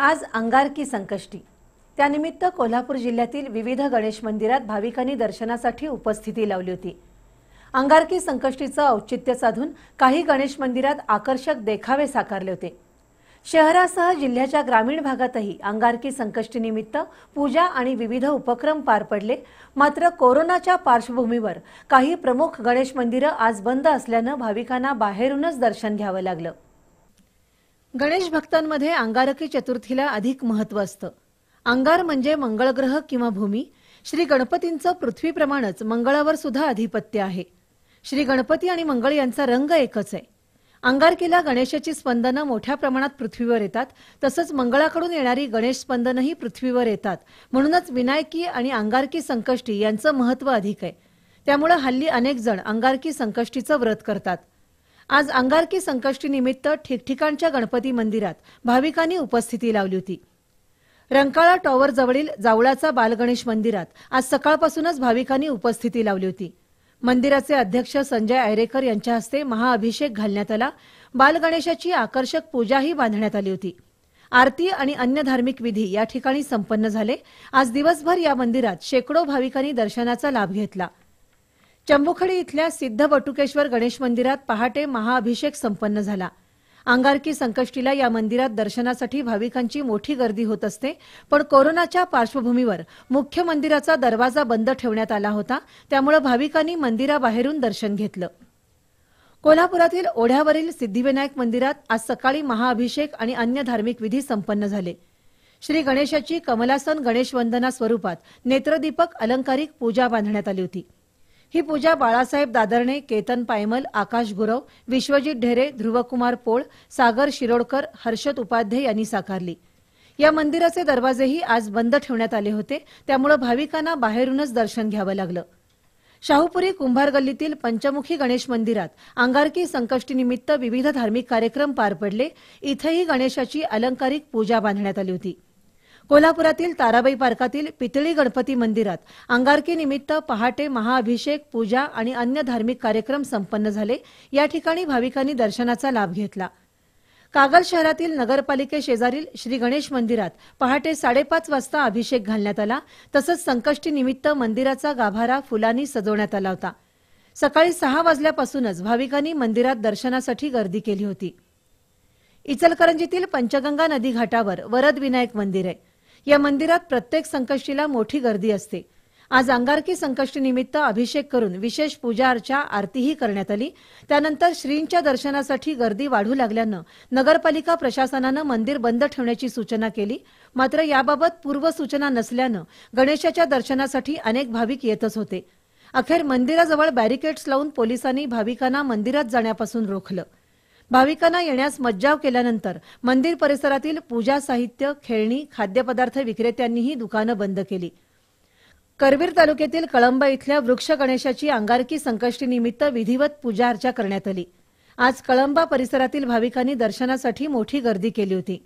आज अंगारकी संकष्टी त्यानिमित्त कोल्हापूर जिल्ह्यातील विविध गणेश मंदिरात भाविकांनी दर्शनासाठी उपस्थिती लावली होती अंगारकी संकष्टीचं औचित्य साधून काही गणेश मंदिरात आकर्षक देखावे साकारले होते शहरासह जिल्ह्याच्या ग्रामीण भागातही अंगारकी संकष्टीनिमित्त पूजा आणि विविध उपक्रम पार पडले मात्र कोरोनाच्या पार्श्वभूमीवर काही प्रमुख गणेश मंदिरं आज बंद असल्यानं भाविकांना बाहेरूनच दर्शन घ्यावं लागलं गणेश भक्तांमध्ये अंगारकी चतुर्थीला अधिक महत्व असतं अंगार म्हणजे मंगळग्रह किंवा भूमी श्री गणपतींचं पृथ्वीप्रमाणेच मंगळावर सुद्धा अधिपत्य आहे श्री गणपती आणि मंगळ यांचा रंग एकच आहे अंगारकीला गणेशाची स्पंदनं मोठ्या प्रमाणात पृथ्वीवर येतात तसंच मंगळाकडून येणारी गणेश स्पंदनंही पृथ्वीवर येतात म्हणूनच विनायकी आणि अंगारकी संकष्टी यांचं महत्व अधिक आहे त्यामुळे हल्ली अनेक जण अंगारकी संकष्टीचं व्रत करतात आज अंगारकी संकष्टी निमित्त ठिकठिकाणच्या गणपती मंदिरात भाविकांनी उपस्थिती लावली होती रंकाळा टॉवर जवळील जावळाचा बालगणेश मंदिरात आज सकाळपासूनच भाविकांनी उपस्थिती लावली होती मंदिराचे अध्यक्ष संजय आयरेकर यांच्या हस्ते महाअभिषेक घालण्यात आला बालगणेशाची आकर्षक पूजाही बांधण्यात आली होती आरती आणि अन्य धार्मिक विधी या ठिकाणी संपन्न झाले आज दिवसभर या मंदिरात शेकडो भाविकांनी दर्शनाचा लाभ घेतला चंबुखडी इथल्या सिद्ध बटुकेश्वर गणेश मंदिरात पहाटे महाअभिषेक संपन्न झाला अंगारकी संकष्टीला या मंदिरात दर्शनासाठी भाविकांची मोठी गर्दी होत असते पण कोरोनाच्या पार्श्वभूमीवर मुख्य मंदिराचा दरवाजा बंद ठेवण्यात आला होता त्यामुळे भाविकांनी मंदिराबाहेरून दर्शन घेतलं कोल्हापुरातील ओढ्यावरील सिद्धिविनायक मंदिरात आज सकाळी महाअभिषेक आणि अन्य धार्मिक विधी संपन्न झाले श्री गणेशाची कमलासन गणेश वंदना स्वरूपात नेत्रदीपक अलंकारिक पूजा बांधण्यात आली होती ही पूजा बाळासाहेब दादरणे केतन पायमल आकाश गुरव विश्वजित ढेरे ध्रुवकुमार पोळ सागर शिरोडकर हर्षद उपाध्ये यांनी साकारली या मंदिराचे दरवाजेही आज बंद ठेवण्यात आले होते त्यामुळे भाविकांना बाहेरूनच दर्शन घ्यावं लागलं शाहूपुरी कुंभार गल्लीतील पंचमुखी गणेश मंदिरात अंगारकी संकष्टीनिमित्त विविध धार्मिक कार्यक्रम पार पडले इथंही गणेशाची अलंकारिक पूजा बांधण्यात आली होती कोल्हापुरातील ताराबाई पार्कातील पितळी गणपती मंदिरात अंगारकी निमित्त पहाटे महाअभिषेक पूजा आणि अन्य धार्मिक कार्यक्रम संपन्न झाले या ठिकाणी भाविकांनी दर्शनाचा लाभ घेतला कागल शहरातील नगरपालिके शेजारील श्री गणेश मंदिरात पहाटे साडेपाच वाजता अभिषेक घालण्यात आला तसंच संकष्टी निमित्त मंदिराचा गाभारा फुलांनी सजवण्यात आला होता सकाळी सहा वाजल्यापासूनच भाविकांनी मंदिरात दर्शनासाठी गर्दी केली होती इचलकरंजीतील पंचगंगा नदी घाटावर वरद विनायक मंदिर आहे या मंदिरात प्रत्येक संकष्टीला मोठी गर्दी असते आज अंगारकी संकष्टीनिमित्त अभिषेक करून विशेष पूजा अर्चा आरतीही करण्यात आली त्यानंतर श्रींच्या दर्शनासाठी गर्दी वाढू लागल्यानं नगरपालिका प्रशासनानं मंदिर बंद ठेवण्याची सूचना केली मात्र याबाबत पूर्वसूचना नसल्यानं गणेशाच्या दर्शनासाठी अनेक भाविक येतच होते अखेर मंदिराजवळ बॅरिकेड्स लावून पोलिसांनी भाविकांना मंदिरात जाण्यापासून रोखलं भाविकांना येण्यास मज्जाव केल्यानंतर मंदिर परिसरातील पूजा साहित्य खेळणी खाद्यपदार्थ विक्रेत्यांनीही दुकानं बंद केली करवीर तालुक्यातील कळंबा इथल्या वृक्ष गणेशाची अंगारकी संकष्टीनिमित्त विधिवत पूजा अर्चा करण्यात आली आज कळंबा परिसरातील भाविकांनी दर्शनासाठी मोठी गर्दी केली होती